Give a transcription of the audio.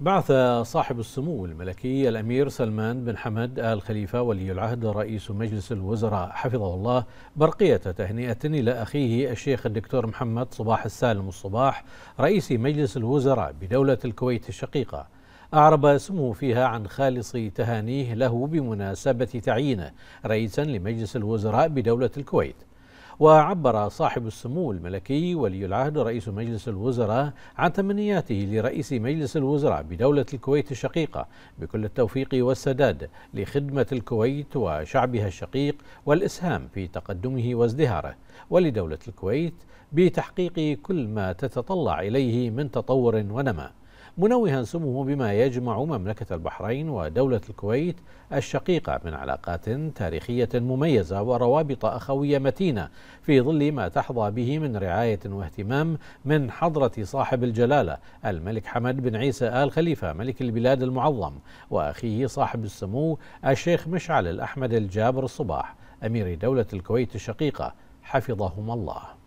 بعث صاحب السمو الملكي الأمير سلمان بن حمد آل خليفة ولي العهد رئيس مجلس الوزراء حفظه الله برقية تهنئة إلى أخيه الشيخ الدكتور محمد صباح السالم الصباح رئيس مجلس الوزراء بدولة الكويت الشقيقة أعرب سمو فيها عن خالص تهانيه له بمناسبة تعيينه رئيسا لمجلس الوزراء بدولة الكويت وعبر صاحب السمو الملكي ولي العهد رئيس مجلس الوزراء عن تمنياته لرئيس مجلس الوزراء بدولة الكويت الشقيقة بكل التوفيق والسداد لخدمة الكويت وشعبها الشقيق والإسهام في تقدمه وازدهاره ولدولة الكويت بتحقيق كل ما تتطلع إليه من تطور ونمى منوها سموه بما يجمع مملكة البحرين ودولة الكويت الشقيقة من علاقات تاريخية مميزة وروابط أخوية متينة في ظل ما تحظى به من رعاية واهتمام من حضرة صاحب الجلالة الملك حمد بن عيسى آل خليفة ملك البلاد المعظم وأخيه صاحب السمو الشيخ مشعل الأحمد الجابر الصباح أمير دولة الكويت الشقيقة حفظهما الله